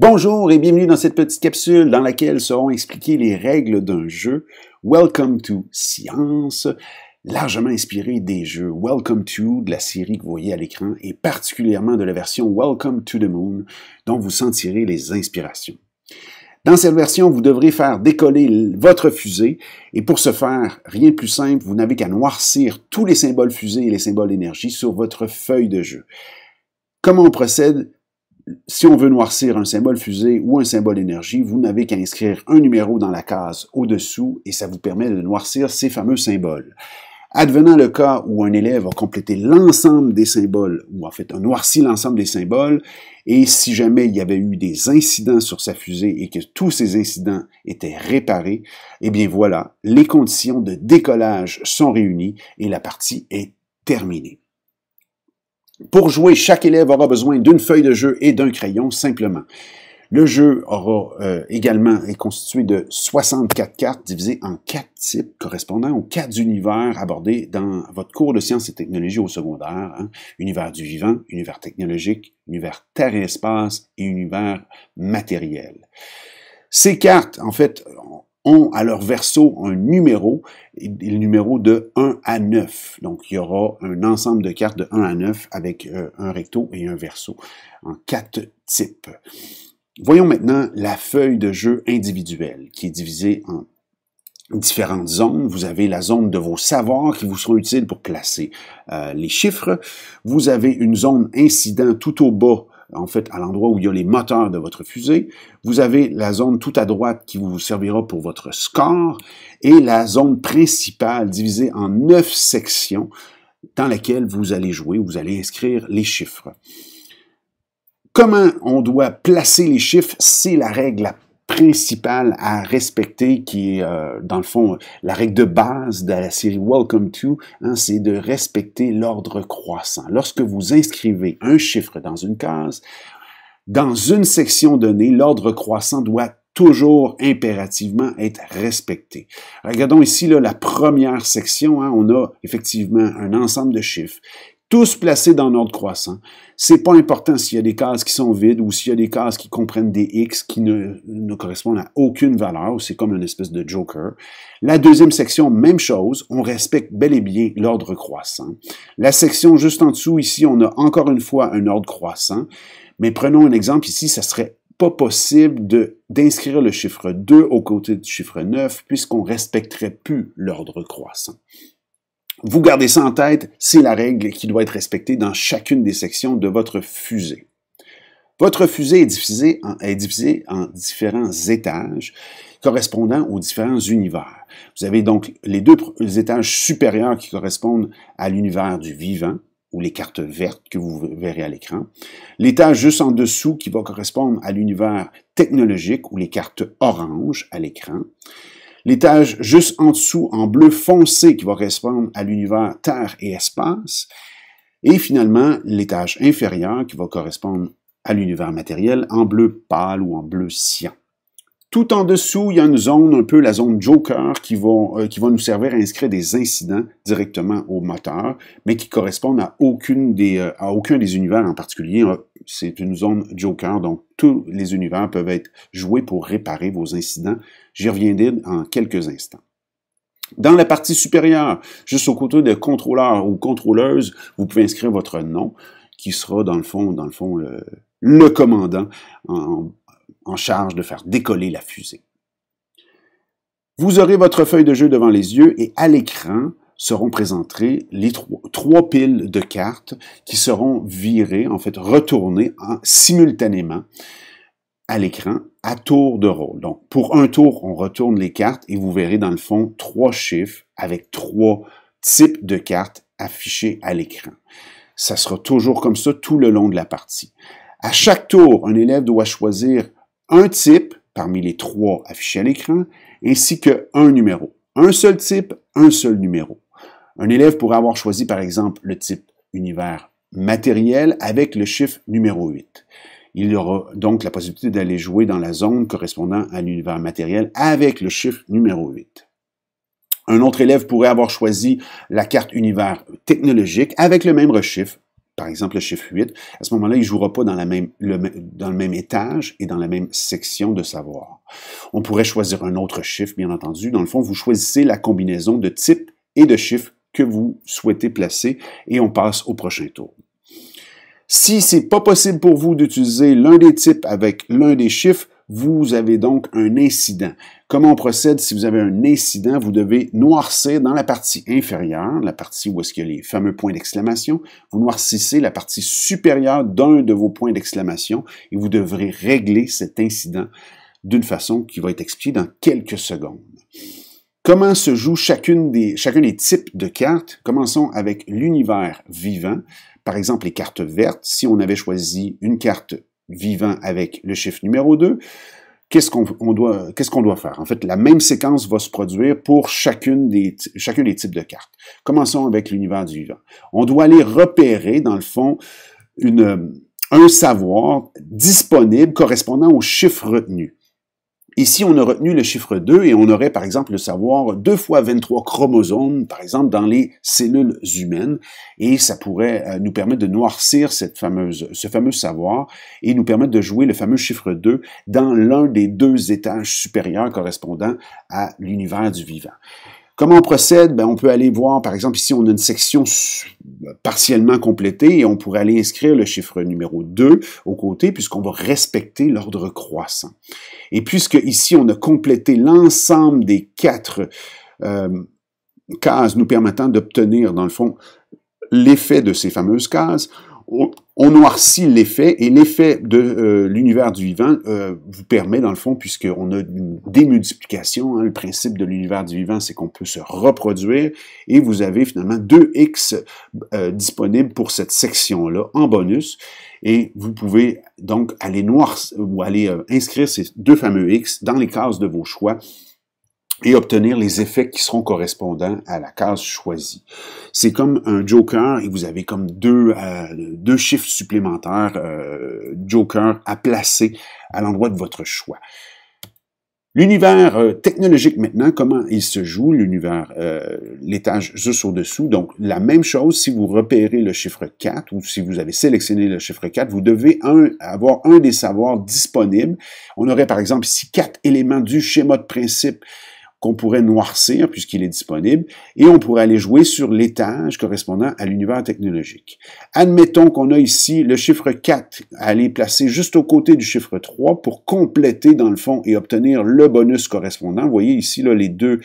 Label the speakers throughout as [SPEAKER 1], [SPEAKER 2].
[SPEAKER 1] Bonjour et bienvenue dans cette petite capsule dans laquelle seront expliquées les règles d'un jeu. Welcome to Science, largement inspiré des jeux Welcome to de la série que vous voyez à l'écran et particulièrement de la version Welcome to the Moon dont vous sentirez les inspirations. Dans cette version, vous devrez faire décoller votre fusée et pour ce faire, rien de plus simple, vous n'avez qu'à noircir tous les symboles fusée et les symboles énergie sur votre feuille de jeu. Comment on procède si on veut noircir un symbole fusée ou un symbole énergie, vous n'avez qu'à inscrire un numéro dans la case au-dessous et ça vous permet de noircir ces fameux symboles. Advenant le cas où un élève a complété l'ensemble des symboles, ou en fait a noirci l'ensemble des symboles, et si jamais il y avait eu des incidents sur sa fusée et que tous ces incidents étaient réparés, eh bien voilà, les conditions de décollage sont réunies et la partie est terminée. Pour jouer, chaque élève aura besoin d'une feuille de jeu et d'un crayon simplement. Le jeu aura euh, également est constitué de 64 cartes divisées en quatre types correspondant aux quatre univers abordés dans votre cours de sciences et technologies au secondaire. Hein. Univers du vivant, univers technologique, univers terre et espace et univers matériel. Ces cartes, en fait, ont à leur verso un numéro, le numéro de 1 à 9. Donc, il y aura un ensemble de cartes de 1 à 9 avec euh, un recto et un verso en quatre types. Voyons maintenant la feuille de jeu individuelle qui est divisée en différentes zones. Vous avez la zone de vos savoirs qui vous seront utiles pour placer euh, les chiffres. Vous avez une zone incident tout au bas en fait à l'endroit où il y a les moteurs de votre fusée. Vous avez la zone tout à droite qui vous servira pour votre score et la zone principale divisée en neuf sections dans laquelle vous allez jouer, vous allez inscrire les chiffres. Comment on doit placer les chiffres, c'est la règle principal à respecter, qui est euh, dans le fond la règle de base de la série Welcome to, hein, c'est de respecter l'ordre croissant. Lorsque vous inscrivez un chiffre dans une case, dans une section donnée, l'ordre croissant doit toujours impérativement être respecté. Regardons ici là, la première section, hein, on a effectivement un ensemble de chiffres tous placés dans l'ordre croissant. C'est pas important s'il y a des cases qui sont vides ou s'il y a des cases qui comprennent des X qui ne, correspondent à aucune valeur, c'est comme une espèce de joker. La deuxième section, même chose, on respecte bel et bien l'ordre croissant. La section juste en dessous, ici, on a encore une fois un ordre croissant, mais prenons un exemple ici, ça serait pas possible de, d'inscrire le chiffre 2 aux côtés du chiffre 9 puisqu'on respecterait plus l'ordre croissant. Vous gardez ça en tête, c'est la règle qui doit être respectée dans chacune des sections de votre fusée. Votre fusée est divisée en, en différents étages correspondant aux différents univers. Vous avez donc les deux étages supérieurs qui correspondent à l'univers du vivant, ou les cartes vertes que vous verrez à l'écran. L'étage juste en dessous qui va correspondre à l'univers technologique, ou les cartes oranges à l'écran. L'étage juste en dessous, en bleu foncé, qui va correspondre à l'univers Terre et Espace. Et finalement, l'étage inférieur, qui va correspondre à l'univers matériel, en bleu pâle ou en bleu cyan. Tout en dessous, il y a une zone, un peu la zone Joker, qui euh, va, qui nous servir à inscrire des incidents directement au moteur, mais qui correspondent à, aucune des, euh, à aucun des univers en particulier. Euh, c'est une zone Joker, donc tous les univers peuvent être joués pour réparer vos incidents. J'y reviendrai en quelques instants. Dans la partie supérieure, juste au côté de contrôleur ou contrôleuse, vous pouvez inscrire votre nom, qui sera dans le fond, dans le fond, le commandant en, en charge de faire décoller la fusée. Vous aurez votre feuille de jeu devant les yeux et à l'écran seront présentées les trois, piles de cartes qui seront virées, en fait retournées simultanément à l'écran à tour de rôle. Donc pour un tour, on retourne les cartes et vous verrez dans le fond trois chiffres avec trois types de cartes affichés à l'écran. Ça sera toujours comme ça tout le long de la partie. À chaque tour, un élève doit choisir un type parmi les trois affichés à l'écran, ainsi qu'un numéro. Un seul type, un seul numéro. Un élève pourrait avoir choisi par exemple le type univers matériel avec le chiffre numéro 8. Il aura donc la possibilité d'aller jouer dans la zone correspondant à l'univers matériel avec le chiffre numéro 8. Un autre élève pourrait avoir choisi la carte univers technologique avec le même chiffre par exemple le chiffre 8, à ce moment-là, il ne jouera pas dans, le, le même étage et dans la même section de savoir. On pourrait choisir un autre chiffre, bien entendu. Dans le fond, vous choisissez la combinaison de type et de chiffres que vous souhaitez placer et on passe au prochain tour. Si ce n'est pas possible pour vous d'utiliser l'un des types avec l'un des chiffres, vous avez donc un incident. Comment on procède si vous avez un incident? Vous devez noircir dans la partie inférieure, la partie où est-ce que y a les fameux points d'exclamation. Vous noircissez la partie supérieure d'un de vos points d'exclamation et vous devrez régler cet incident d'une façon qui va être expliquée dans quelques secondes. Comment se joue chacune des, chacun des types de cartes? Commençons avec l'univers vivant. Par exemple, les cartes vertes. Si on avait choisi une carte vivant avec le chiffre numéro 2, qu'est-ce qu'on doit, qu'est-ce qu'on doit, faire? En fait, la même séquence va se produire pour chacune des, chacun des types de cartes. Commençons avec l'univers du vivant. On doit aller repérer, dans le fond, une, un savoir disponible correspondant au chiffre retenu. Ici, on a retenu le chiffre 2 et on aurait par exemple le savoir 2 fois 23 chromosomes, par exemple dans les cellules humaines, et ça pourrait euh, nous permettre de noircir ce fameux savoir et nous permettre de jouer le fameux chiffre 2 dans l'un des deux étages supérieurs correspondant à l'univers du vivant. Comment on procède? Ben, on peut aller voir, par exemple, ici, on a une section partiellement complétée et on pourrait aller inscrire le chiffre numéro 2 au côté puisqu'on va respecter l'ordre croissant. Et puisque ici, on a complété l'ensemble des quatre euh, cases nous permettant d'obtenir, dans le fond, l'effet de ces fameuses cases, on noircit l'effet, et l'effet de euh, l'univers du vivant euh, vous permet, dans le fond, puisqu'on a une démultiplication, hein, le principe de l'univers du vivant, c'est qu'on peut se reproduire, et vous avez finalement deux x euh, disponibles pour cette section-là en bonus, et vous pouvez donc aller noircir ou aller inscrire ces deux fameux x dans les cases de vos choix, et obtenir les effets qui seront correspondants à la case choisie. C'est comme un joker et vous avez comme deux, euh, deux chiffres supplémentaires euh, joker à placer à l'endroit de votre choix. L'univers euh, technologique maintenant, comment il se joue, l'univers, euh, l'étage juste au-dessous. Donc, la même chose, si vous repérez le chiffre 4 ou si vous avez sélectionné le chiffre 4, vous devez un, avoir un des savoirs disponibles. On aurait par exemple ici quatre éléments du schéma de principe qu'on pourrait noircir puisqu'il est disponible, et on pourrait aller jouer sur l'étage correspondant à l'univers technologique. Admettons qu'on a ici le chiffre 4 à aller placer juste aux côtés du chiffre 3 pour compléter dans le fond et obtenir le bonus correspondant. Vous voyez ici là, les, deux,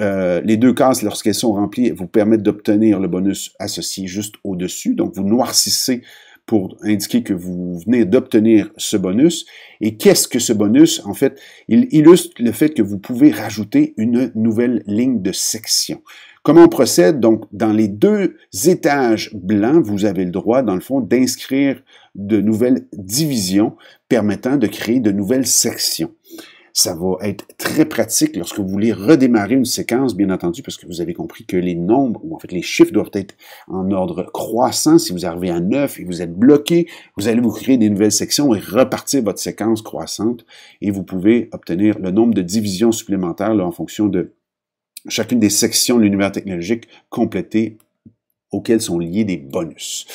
[SPEAKER 1] euh, les deux cases, lorsqu'elles sont remplies, vous permettent d'obtenir le bonus associé juste au-dessus. Donc vous noircissez pour indiquer que vous venez d'obtenir ce bonus. Et qu'est-ce que ce bonus? En fait, il illustre le fait que vous pouvez rajouter une nouvelle ligne de section. Comment on procède? Donc, dans les deux étages blancs, vous avez le droit, dans le fond, d'inscrire de nouvelles divisions permettant de créer de nouvelles sections. Ça va être très pratique lorsque vous voulez redémarrer une séquence, bien entendu, parce que vous avez compris que les nombres, ou en fait les chiffres doivent être en ordre croissant. Si vous arrivez à 9 et vous êtes bloqué, vous allez vous créer des nouvelles sections et repartir votre séquence croissante. Et vous pouvez obtenir le nombre de divisions supplémentaires en fonction de chacune des sections de l'univers technologique complétées auxquelles sont liés des bonus.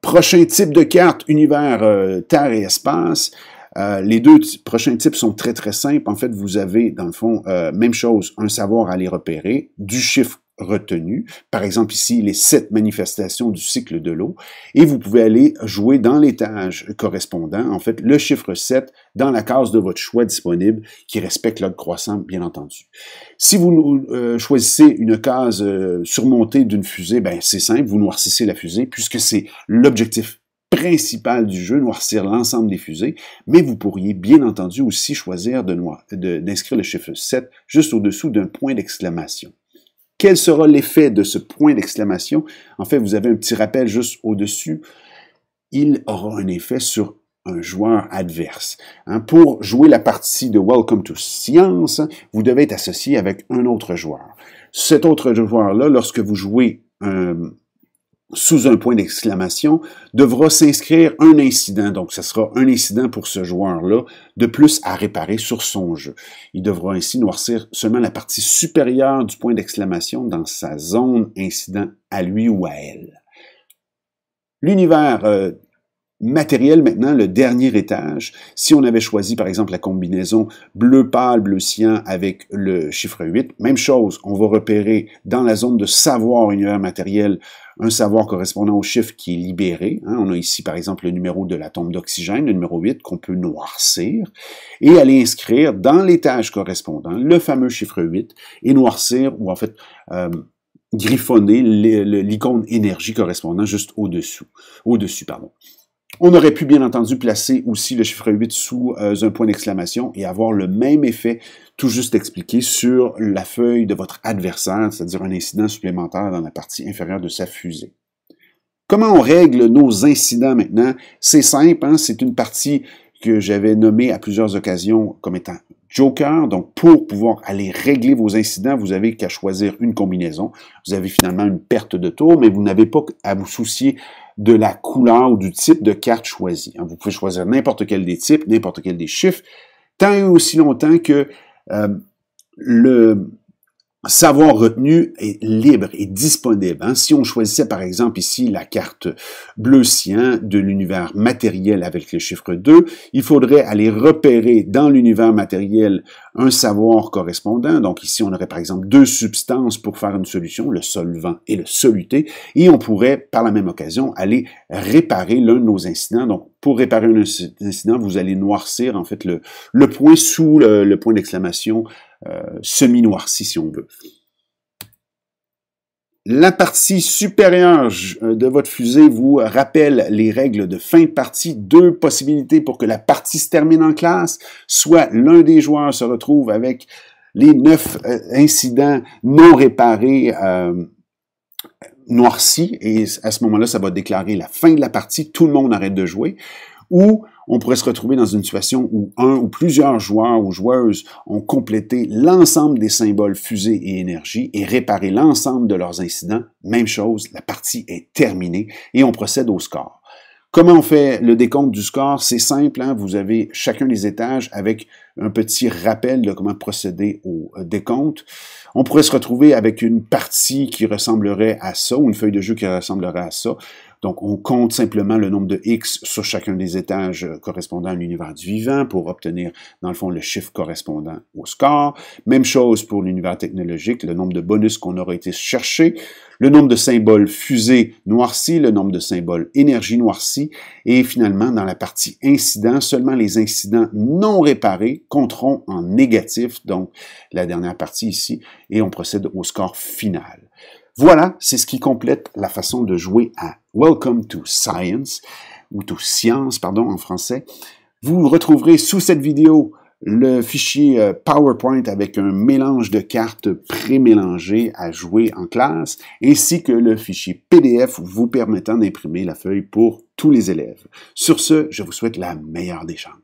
[SPEAKER 1] Prochain type de carte, univers, euh, terre et espace. Euh, les deux prochains types sont très, très simples. En fait, vous avez, dans le fond, euh, même chose, un savoir à les repérer, du chiffre retenu. Par exemple, ici, les sept manifestations du cycle de l'eau. Et vous pouvez aller jouer dans l'étage correspondant, en fait, le chiffre 7 dans la case de votre choix disponible qui respecte l'ordre croissant, bien entendu. Si vous euh, choisissez une case surmontée d'une fusée, ben, c'est simple, vous noircissez la fusée puisque c'est l'objectif principal du jeu, noircir l'ensemble des fusées, mais vous pourriez bien entendu aussi choisir d'inscrire le chiffre 7 juste au-dessous d'un point d'exclamation. Quel sera l'effet de ce point d'exclamation? En fait, vous avez un petit rappel juste au-dessus. Il aura un effet sur un joueur adverse. Hein, pour jouer la partie de Welcome to Science, vous devez être associé avec un autre joueur. Cet autre joueur-là, lorsque vous jouez un, euh, sous un point d'exclamation, devra s'inscrire un incident, donc ce sera un incident pour ce joueur-là, de plus à réparer sur son jeu. Il devra ainsi noircir seulement la partie supérieure du point d'exclamation dans sa zone incident à lui ou à elle. L'univers euh, matériel maintenant, le dernier étage. Si on avait choisi par exemple la combinaison bleu pâle, bleu cyan avec le chiffre 8, même chose, on va repérer dans la zone de savoir univers matériel un savoir correspondant au chiffre qui est libéré. Hein. on a ici par exemple le numéro de la l'atome d'oxygène, le numéro 8 qu'on peut noircir, et aller inscrire dans l'étage correspondant le fameux chiffre 8 et noircir ou en fait... Euh, griffonner l'icône énergie correspondant juste au-dessous, au-dessus, pardon. On aurait pu bien entendu placer aussi le chiffre 8 sous euh, un point d'exclamation et avoir le même effet tout juste expliqué sur la feuille de votre adversaire, c'est-à-dire un incident supplémentaire dans la partie inférieure de sa fusée. Comment on règle nos incidents maintenant? C'est simple, hein? c'est une partie que j'avais nommée à plusieurs occasions comme étant Joker. Donc, pour pouvoir aller régler vos incidents, vous n'avez qu'à choisir une combinaison. Vous avez finalement une perte de tour, mais vous n'avez pas à vous soucier de la couleur ou du type de carte choisie. Hein. Vous pouvez choisir n'importe quel des types, n'importe quel des chiffres, tant et aussi longtemps que euh, le, savoir retenu est libre et disponible. Hein. Si on choisissait par exemple ici la carte bleu sien de l'univers matériel avec le chiffre 2, il faudrait aller repérer dans l'univers matériel un savoir correspondant. Donc ici, on aurait par exemple deux substances pour faire une solution, le solvant et le soluté, et on pourrait par la même occasion aller réparer l'un de nos incidents. Donc pour réparer un incident, vous allez noircir en fait le, le point sous le point d'exclamation euh, semi-noirci, si on veut. La partie supérieure euh, de votre fusée vous rappelle les règles de fin de partie. Deux possibilités pour que la partie se termine en classe. Soit l'un des joueurs se retrouve avec les neuf euh, incidents non réparés euh, noircis et à ce moment-là, ça va déclarer la fin de la partie. Tout le monde arrête de jouer ou on pourrait se retrouver dans une situation où un ou plusieurs joueurs ou joueuses ont complété l'ensemble des symboles fusées et énergie et réparé l'ensemble de leurs incidents. Même chose, la partie est terminée et on procède au score. Comment on fait le décompte du score? C'est simple, hein? vous avez chacun des étages avec un petit rappel de comment procéder au euh, décompte. On pourrait se retrouver avec une partie qui ressemblerait à ça, ou une feuille de jeu qui ressemblerait à ça. Donc, on compte simplement le nombre de X sur chacun des étages euh, correspondant à l'univers du vivant pour obtenir, dans le fond, le chiffre correspondant au score. Même chose pour l'univers technologique, le nombre de bonus qu'on aurait été chercher, le nombre de symboles fusée noircis, le nombre de symboles énergie noircie, et finalement, dans la partie incident, seulement les incidents non réparés compteront en négatif, donc la dernière partie ici, et on procède au score final. Voilà, c'est ce qui complète la façon de jouer à Welcome to Science, ou to Science, pardon, en français. Vous retrouverez sous cette vidéo le fichier euh, PowerPoint avec un mélange de cartes pré-mélangées à jouer en classe, ainsi que le fichier PDF vous permettant d'imprimer la feuille pour tous les élèves. Sur ce, je vous souhaite la meilleure des chances.